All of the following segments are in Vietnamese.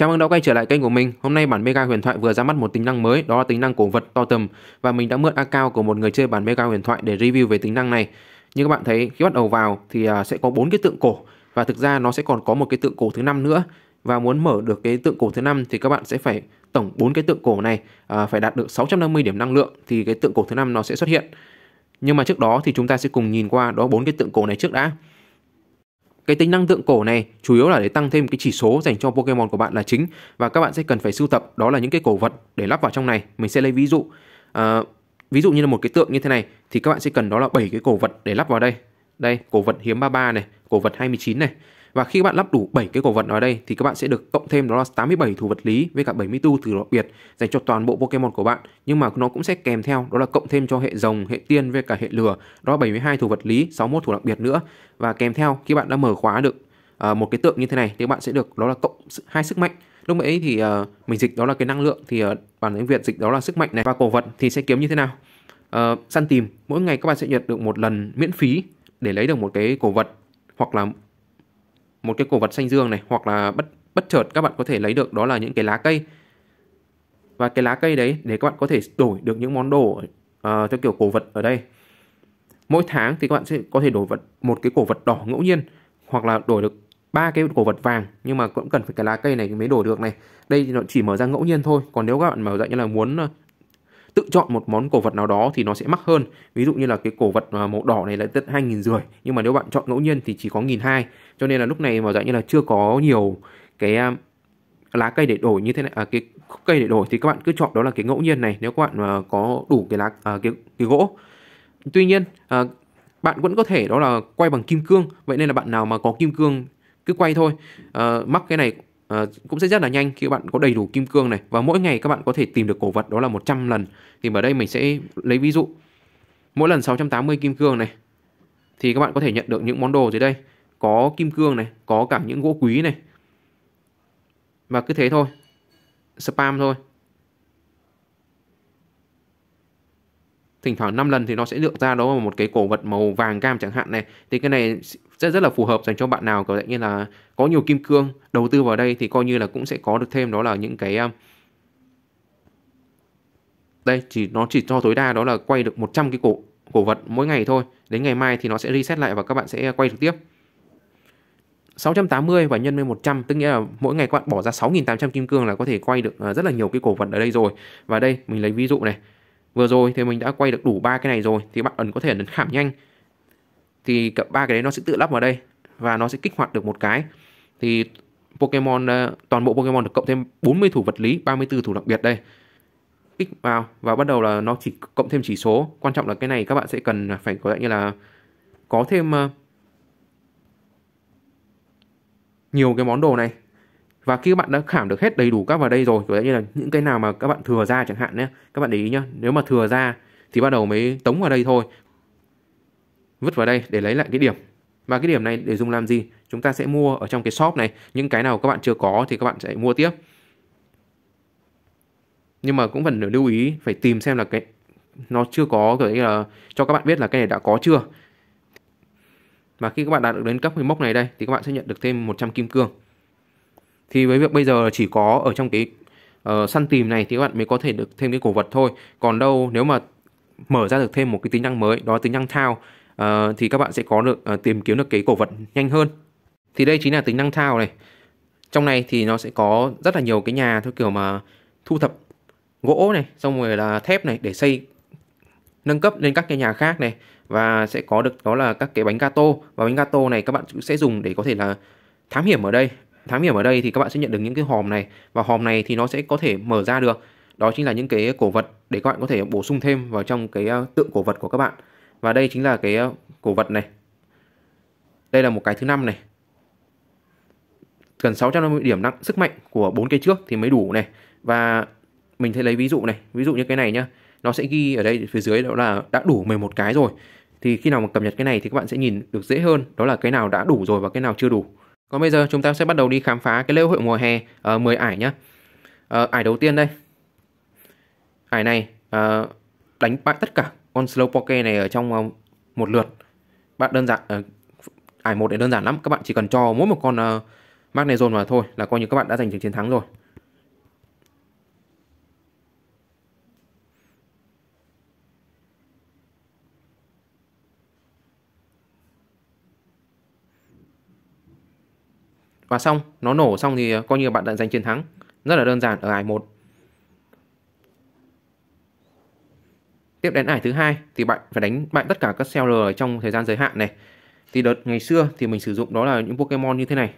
Chào mừng đã quay trở lại kênh của mình. Hôm nay bản Mega Huyền Thoại vừa ra mắt một tính năng mới, đó là tính năng cổ vật to tầm và mình đã mượn account của một người chơi bản Mega Huyền Thoại để review về tính năng này. Như các bạn thấy, khi bắt đầu vào thì à, sẽ có bốn cái tượng cổ và thực ra nó sẽ còn có một cái tượng cổ thứ năm nữa. Và muốn mở được cái tượng cổ thứ năm thì các bạn sẽ phải tổng bốn cái tượng cổ này à, phải đạt được 650 điểm năng lượng thì cái tượng cổ thứ năm nó sẽ xuất hiện. Nhưng mà trước đó thì chúng ta sẽ cùng nhìn qua đó bốn cái tượng cổ này trước đã. Cái tính năng tượng cổ này chủ yếu là để tăng thêm cái chỉ số dành cho Pokemon của bạn là chính và các bạn sẽ cần phải sưu tập đó là những cái cổ vật để lắp vào trong này. Mình sẽ lấy ví dụ à, ví dụ như là một cái tượng như thế này thì các bạn sẽ cần đó là 7 cái cổ vật để lắp vào đây. Đây, cổ vật hiếm 33 này, cổ vật 29 này. Và khi các bạn lắp đủ 7 cái cổ vật ở đây thì các bạn sẽ được cộng thêm đó là 87 thủ vật lý với cả 74 thủ đặc biệt dành cho toàn bộ Pokemon của bạn. Nhưng mà nó cũng sẽ kèm theo đó là cộng thêm cho hệ rồng, hệ tiên với cả hệ lửa, đó là 72 thủ vật lý, 61 thủ đặc biệt nữa. Và kèm theo khi bạn đã mở khóa được uh, một cái tượng như thế này thì bạn sẽ được đó là cộng hai sức mạnh lúc ấy thì uh, mình dịch đó là cái năng lượng thì uh, bản tiếng việt dịch đó là sức mạnh này và cổ vật thì sẽ kiếm như thế nào uh, săn tìm mỗi ngày các bạn sẽ nhận được một lần miễn phí để lấy được một cái cổ vật hoặc là một cái cổ vật xanh dương này hoặc là bất bất chợt các bạn có thể lấy được đó là những cái lá cây và cái lá cây đấy để các bạn có thể đổi được những món đồ uh, theo kiểu cổ vật ở đây mỗi tháng thì các bạn sẽ có thể đổi vật một cái cổ vật đỏ ngẫu nhiên hoặc là đổi được ba cái cổ vật vàng nhưng mà cũng cần phải cái lá cây này mới đổi được này đây thì nó chỉ mở ra ngẫu nhiên thôi còn nếu các bạn mở dạng như là muốn ờ, tự chọn một món cổ vật nào đó thì nó sẽ mắc hơn ví dụ như là cái cổ vật ờ, màu đỏ này là tất hai nghìn rưỡi nhưng mà nếu bạn chọn ngẫu nhiên thì chỉ có nghìn hai cho nên là lúc này mà dạng như là chưa có nhiều cái à, lá cây để đổi như thế này à, cái khúc cây để đổi thì các bạn cứ chọn đó là cái ngẫu nhiên này nếu các bạn mà có đủ cái lá à, cái, cái gỗ tuy nhiên à, bạn vẫn có thể đó là quay bằng kim cương vậy nên là bạn nào mà có kim cương cứ quay thôi à, mắc cái này à, cũng sẽ rất là nhanh khi bạn có đầy đủ kim cương này và mỗi ngày các bạn có thể tìm được cổ vật đó là 100 lần thì ở đây mình sẽ lấy ví dụ mỗi lần 680 kim cương này thì các bạn có thể nhận được những món đồ dưới đây có kim cương này, có cả những gỗ quý này. Và cứ thế thôi. Spam thôi. Thỉnh thoảng 5 lần thì nó sẽ lựa ra đó một cái cổ vật màu vàng cam chẳng hạn này. Thì cái này rất rất là phù hợp dành cho bạn nào có như là có nhiều kim cương đầu tư vào đây thì coi như là cũng sẽ có được thêm đó là những cái um, đây chỉ nó chỉ cho tối đa đó là quay được 100 cái cổ cổ vật mỗi ngày thôi đến ngày mai thì nó sẽ reset lại và các bạn sẽ quay trực tiếp 680 và nhân với 100 tức nghĩa là mỗi ngày các bạn bỏ ra 6.800 kim cương là có thể quay được à, rất là nhiều cái cổ vật ở đây rồi và đây mình lấy ví dụ này vừa rồi thì mình đã quay được đủ ba cái này rồi thì bạn ẩn có thể ấn khảm nhanh thì cả ba cái đấy nó sẽ tự lắp vào đây và nó sẽ kích hoạt được một cái thì Pokemon à, toàn bộ Pokemon được cộng thêm 40 thủ vật lý 34 thủ đặc biệt đây kích vào và bắt đầu là nó chỉ cộng thêm chỉ số quan trọng là cái này các bạn sẽ cần phải có như là có thêm à, nhiều cái món đồ này và khi các bạn đã khảm được hết đầy đủ các vào đây rồi kiểu như là những cái nào mà các bạn thừa ra chẳng hạn nhé các bạn để ý nhá nếu mà thừa ra thì bắt đầu mới tống vào đây thôi vứt vào đây để lấy lại cái điểm và cái điểm này để dùng làm gì chúng ta sẽ mua ở trong cái shop này những cái nào các bạn chưa có thì các bạn sẽ mua tiếp nhưng mà cũng cần lưu ý phải tìm xem là cái nó chưa có kiểu như là cho các bạn biết là cái này đã có chưa và khi các bạn đạt được đến cấp cái mốc này đây thì các bạn sẽ nhận được thêm 100 kim cương. Thì với việc bây giờ chỉ có ở trong cái uh, săn tìm này thì các bạn mới có thể được thêm cái cổ vật thôi. Còn đâu nếu mà mở ra được thêm một cái tính năng mới đó tính năng thao uh, thì các bạn sẽ có được uh, tìm kiếm được cái cổ vật nhanh hơn. Thì đây chính là tính năng thao này. Trong này thì nó sẽ có rất là nhiều cái nhà theo kiểu mà thu thập gỗ này, xong rồi là thép này để xây nâng cấp lên các cái nhà khác này và sẽ có được đó là các cái bánh gato và bánh gato này các bạn cũng sẽ dùng để có thể là thám hiểm ở đây thám hiểm ở đây thì các bạn sẽ nhận được những cái hòm này và hòm này thì nó sẽ có thể mở ra được đó chính là những cái cổ vật để các bạn có thể bổ sung thêm vào trong cái ờ, tượng cổ vật của các bạn và đây chính là cái ờ, cổ vật này đây là một cái thứ năm này gần 650 điểm nặng sức mạnh của bốn cái trước thì mới đủ này và mình sẽ lấy ví dụ này ví dụ như cái này nhá nó sẽ ghi ở đây phía dưới đó là đã đủ 11 cái rồi thì khi nào mà cập nhật cái này thì các bạn sẽ nhìn được dễ hơn đó là cái nào đã đủ rồi và cái nào chưa đủ còn bây giờ chúng ta sẽ bắt đầu đi khám phá cái lễ hội mùa hè uh, ờ, 10 ải nhé uh, ờ, ải đầu tiên đây ải này uh, đánh bại tất cả con slow Slowpoke này ở trong uh, một lượt bạn đơn giản uh, ải một này đơn giản lắm các bạn chỉ cần cho mỗi một con uh, dồn vào thôi là coi như các bạn đã giành được chiến thắng rồi và xong nó nổ xong thì ờ, coi như bạn đã giành chiến thắng rất là đơn giản ở ải 1 tiếp đến ải thứ hai thì bạn phải đánh bại tất cả các seller trong thời gian giới hạn này thì đợt ngày xưa thì mình sử dụng đó là những Pokemon như thế này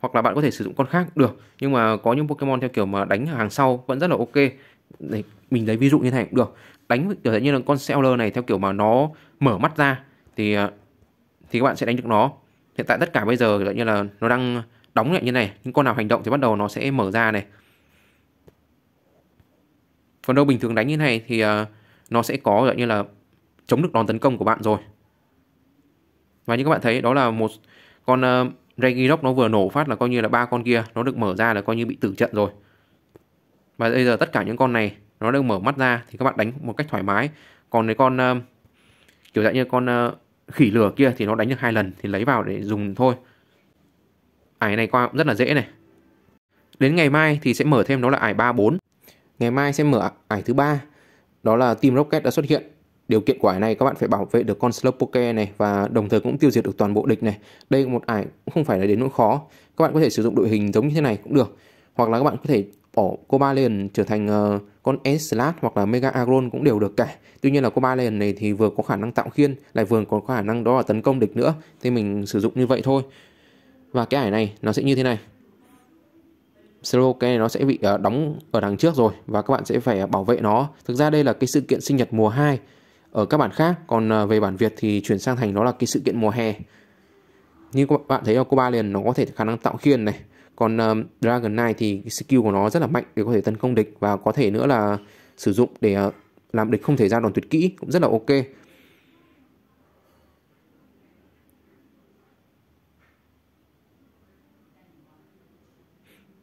hoặc là bạn có thể sử dụng con khác được nhưng mà có những Pokemon theo kiểu mà đánh hàng sau vẫn rất là ok để mình lấy ví dụ như thế này được đánh kiểu như là con seller này theo kiểu mà nó mở mắt ra thì ờ, thì các bạn sẽ đánh được nó hiện tại tất cả bây giờ như là nó đang đóng lại như này những con nào hành động thì bắt đầu nó sẽ mở ra này còn đâu bình thường đánh như này thì ờ, nó sẽ có gọi như là chống được đòn tấn công của bạn rồi và như các bạn thấy đó là một con uh, ờ, Regirock nó vừa nổ phát là coi như là ba con kia nó được mở ra là coi như bị tử trận rồi và bây giờ tất cả những con này nó được mở mắt ra thì các bạn đánh một cách thoải mái còn cái con ờ, kiểu dạng như con khỉ lửa kia thì nó đánh được hai lần thì lấy vào để dùng thôi ải này qua cũng rất là dễ này đến ngày mai thì sẽ mở thêm đó là ải 34 ngày mai sẽ mở ải thứ ba đó là team rocket đã xuất hiện điều kiện của ải này các bạn phải bảo vệ được con Slowpoke này và đồng thời cũng tiêu diệt được toàn bộ địch này đây một ải cũng không phải là đến nỗi khó các bạn có thể sử dụng đội hình giống như thế này cũng được hoặc là các bạn có thể bỏ Cobalion trở thành uh, con Eslat hoặc là Mega Agron cũng đều được cả. Tuy nhiên là Cobalion này thì vừa có khả năng tạo khiên, lại vừa còn có khả năng đó là tấn công địch nữa. Thì mình sử dụng như vậy thôi và cái ải này nó sẽ như thế này này nó sẽ bị ờ, đóng ở đằng trước rồi và các bạn sẽ phải bảo vệ nó. Thực ra đây là cái sự kiện sinh nhật mùa 2 ở các bản khác, còn ờ, về bản Việt thì chuyển sang thành nó là cái sự kiện mùa hè. Như các bạn thấy ở cô ba liền nó có thể khả năng tạo khiên này, còn ờ, Dragon Knight thì skill của nó rất là mạnh để có thể tấn công địch và có thể nữa là sử dụng để làm địch không thể ra đòn tuyệt kỹ cũng rất là ok.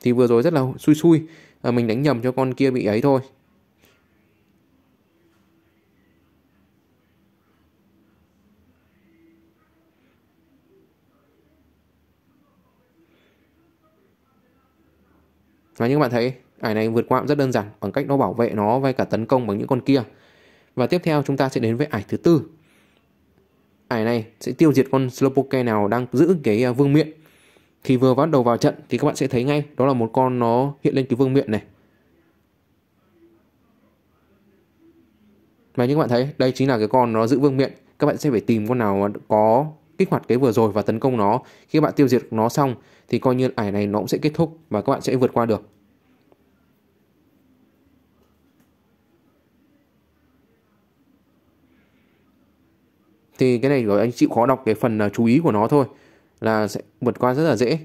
thì vừa rồi rất là xui xui à, mình đánh nhầm cho con kia bị ấy thôi và như các bạn thấy ải này vượt qua rất đơn giản bằng cách nó bảo vệ nó với cả tấn công bằng những con kia và tiếp theo chúng ta sẽ đến với ải thứ tư ải này sẽ tiêu diệt con Slowpoke nào đang giữ cái à, vương miện khi vừa bắt đầu vào trận thì các bạn sẽ thấy ngay đó là một con nó hiện lên cái vương miện này. Mà như các bạn thấy, đây chính là cái con nó giữ vương miện. Các bạn sẽ phải tìm con nào có kích hoạt cái vừa rồi và tấn công nó. Khi các bạn tiêu diệt nó xong thì coi như ải này nó cũng sẽ kết thúc và các bạn sẽ vượt qua được. Thì cái này anh chịu khó đọc cái phần à, chú ý của nó thôi là sẽ vượt qua rất là dễ.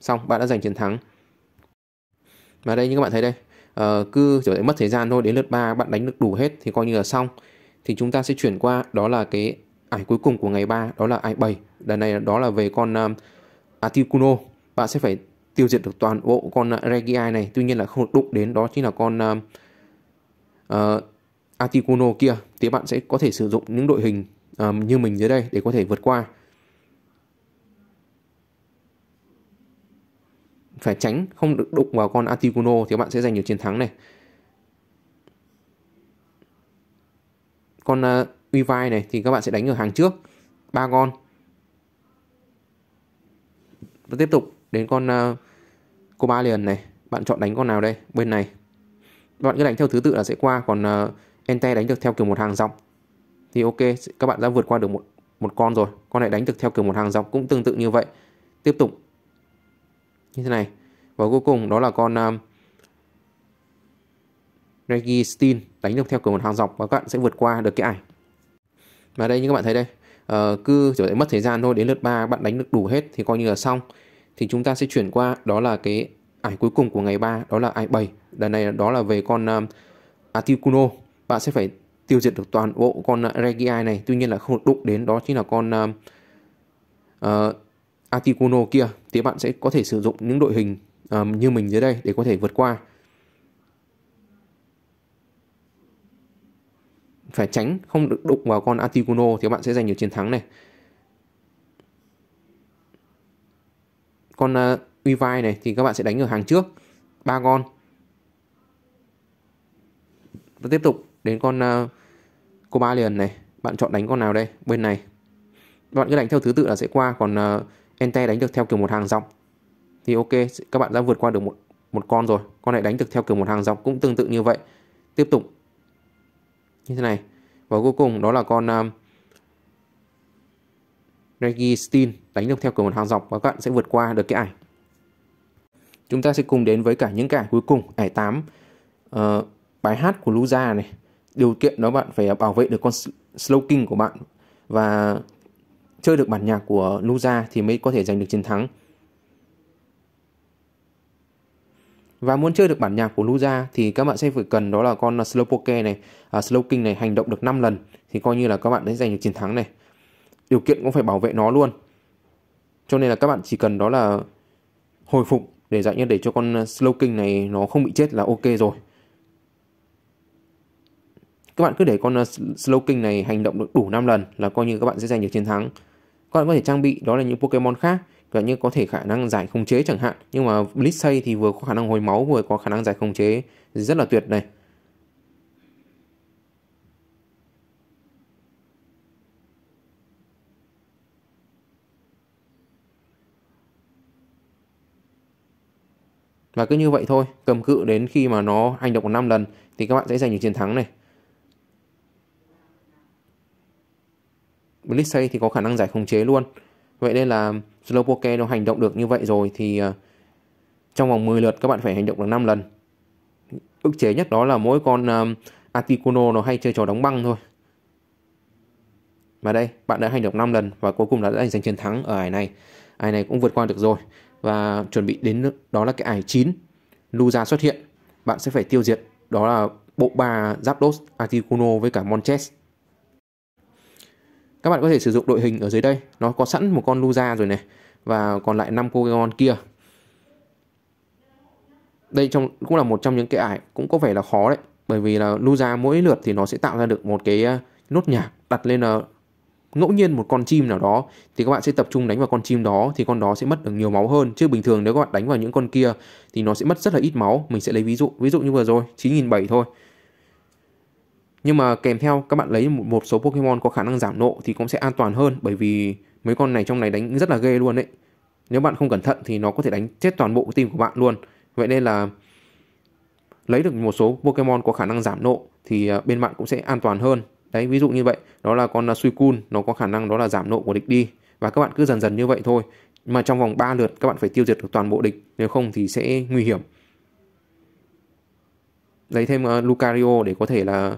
Xong, bạn đã giành chiến thắng. Và đây như các bạn thấy đây, uh, cứ kiểu mất thời gian thôi, đến lượt 3 bạn đánh được đủ hết thì coi như là xong. Thì chúng ta sẽ chuyển qua đó là cái ải cuối cùng của ngày 3, đó là ải 7. Lần này đó là về con um, Articuno. Bạn sẽ phải tiêu diệt được toàn bộ con uh, này, tuy nhiên là không được đụng đến đó chính là con um, uh, Articuno kia. Thì bạn sẽ có thể sử dụng những đội hình um, như mình dưới đây để có thể vượt qua phải tránh không được đụng vào con Articuno thì các bạn sẽ giành nhiều chiến thắng này con uh, ờ, uy này thì các bạn sẽ đánh ở hàng trước ba con và tiếp tục đến con uh, ờ, cô này bạn chọn đánh con nào đây bên này bạn cứ đánh theo thứ tự là sẽ qua còn uh, ente đánh được theo kiểu một hàng dọc thì ok các bạn đã vượt qua được một một con rồi con này đánh được theo kiểu một hàng dọc cũng tương tự như vậy tiếp tục như thế này và cuối cùng đó là con um, Reggie đánh được theo kiểu một hàng dọc và các bạn sẽ vượt qua được cái ảnh và đây như các bạn thấy đây uh, cứ trở lại mất thời gian thôi đến lượt ba bạn đánh được đủ hết thì coi như là xong thì chúng ta sẽ chuyển qua đó là cái ảnh cuối cùng của ngày 3 đó là ảnh 7 lần này đó là về con um, à, Articuno bạn sẽ phải tiêu diệt được toàn bộ con à, Regii này tuy nhiên là không được đụng đến đó chính là con uh, Articuno kia thì bạn sẽ có thể sử dụng những đội hình um, như mình dưới đây để có thể vượt qua phải tránh không được đụng vào con Articuno thì bạn sẽ giành được chiến thắng này con uh, Uivai này thì các bạn sẽ đánh ở hàng trước ba con và tiếp tục đến con uh, cô ba liền này bạn chọn đánh con nào đây bên này bạn cứ đánh theo thứ tự là sẽ qua còn uh, ờ, ente đánh được theo kiểu một hàng dọc thì ok các bạn đã vượt qua được một một con rồi con này đánh được theo kiểu một hàng dọc cũng tương tự như vậy tiếp tục như thế này và cuối cùng đó là con um, Reggie đánh được theo kiểu một hàng dọc và các bạn sẽ vượt qua được cái ảnh chúng ta sẽ cùng đến với cả những cái cuối cùng ải 8 uh, bài hát của Luza này điều kiện đó bạn phải bảo vệ được con slow king của bạn và chơi được bản nhạc của Nuza thì mới có thể giành được chiến thắng. Và muốn chơi được bản nhạc của Nuza thì các bạn sẽ phải cần đó là con à, Slow Poke này, à, Slow King này hành động được 5 lần thì coi như là các bạn đã giành được chiến thắng này. Điều kiện cũng phải bảo vệ nó luôn. Cho nên là các bạn chỉ cần đó là hồi phục để dạng như để cho con à, Slow King này nó không bị chết là ok rồi các bạn cứ để con ờ, Slow King này hành động được đủ 5 lần là coi như các bạn sẽ giành được chiến thắng. Các bạn có thể trang bị đó là những Pokemon khác, gần như có thể khả năng giải khống chế chẳng hạn, nhưng mà Blissey thì vừa có khả năng hồi máu vừa có khả năng giải khống chế rất là tuyệt này. Và cứ như vậy thôi, cầm cự đến khi mà nó hành động 5 lần thì các bạn sẽ giành được chiến thắng này. Blitz thì có khả năng giải khống chế luôn Vậy nên là Slowpoke nó hành động được như vậy rồi thì ờ, trong vòng 10 lượt các bạn phải hành động được 5 lần ức chế nhất đó là mỗi con ờ, Articuno nó hay chơi trò đóng băng thôi mà đây bạn đã hành động 5 lần và cuối cùng đã giành chiến thắng ở ải này ải này cũng vượt qua được rồi và chuẩn bị đến đó là cái ải 9 Luza xuất hiện bạn sẽ phải tiêu diệt đó là bộ ba Zapdos Articuno với cả Monches các bạn có thể sử dụng đội hình ở dưới đây, nó có sẵn một con Luza rồi này và còn lại 5 Pokemon kia. Đây trong cũng là một trong những cái ải cũng có vẻ là khó đấy, bởi vì là Luza mỗi lượt thì nó sẽ tạo ra được một cái ờ, nốt nhạc đặt lên là ờ, ngẫu nhiên một con chim nào đó thì các bạn sẽ tập trung đánh vào con chim đó thì con đó sẽ mất được nhiều máu hơn chứ bình thường nếu các bạn đánh vào những con kia thì nó sẽ mất rất là ít máu mình sẽ lấy ví dụ ví dụ như vừa rồi 9.700 thôi nhưng mà kèm theo các bạn lấy một, số Pokemon có khả năng giảm nộ thì cũng sẽ an toàn hơn bởi vì mấy con này trong này đánh rất là ghê luôn đấy. Nếu bạn không cẩn thận thì nó có thể đánh chết toàn bộ team của bạn luôn. Vậy nên là lấy được một số Pokemon có khả năng giảm nộ thì à, bên bạn cũng sẽ an toàn hơn. Đấy, ví dụ như vậy, đó là con à, Suicune, nó có khả năng đó là giảm nộ của địch đi và các bạn cứ dần dần như vậy thôi. Nhưng mà trong vòng 3 lượt các bạn phải tiêu diệt được toàn bộ địch, nếu không thì sẽ nguy hiểm. Lấy thêm à, Lucario để có thể là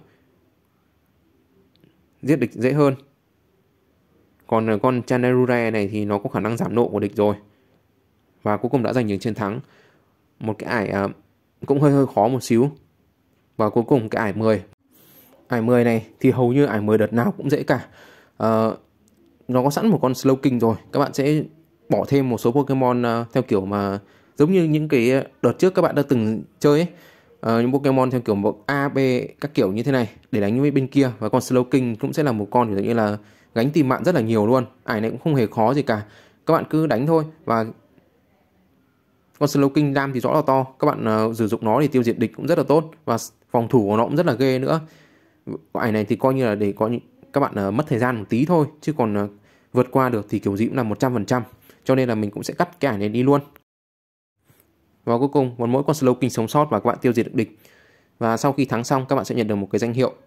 giết địch dễ hơn. Còn ờ, con Chanderure này thì nó có khả năng giảm nộ của địch rồi. Và cuối cùng đã giành được chiến thắng. Một cái ải à, cũng hơi hơi khó một xíu. Và cuối cùng cái ải 10. Ải 10 này thì hầu như ải 10 đợt nào cũng dễ cả. À, nó có sẵn một con Slowking rồi. Các bạn sẽ bỏ thêm một số Pokemon theo kiểu mà giống như những cái đợt trước các bạn đã từng chơi ấy Ờ, những Pokemon theo kiểu một A, B các kiểu như thế này để đánh với bên kia và con Slowking cũng sẽ là một con kiểu như là gánh tìm mạng rất là nhiều luôn ải này cũng không hề khó gì cả các bạn cứ đánh thôi và con Slowking đam thì rõ là to các bạn ờ, sử dụng nó để tiêu diệt địch cũng rất là tốt và phòng thủ của nó cũng rất là ghê nữa ải này thì coi như là để có những các bạn ờ, mất thời gian một tí thôi chứ còn vượt qua được thì kiểu gì cũng là 100% cho nên là mình cũng sẽ cắt cái ải này đi luôn và cuối cùng, một mỗi con Slow King sống sót và các bạn tiêu diệt được địch. Và sau khi thắng xong, các bạn sẽ nhận được một cái danh hiệu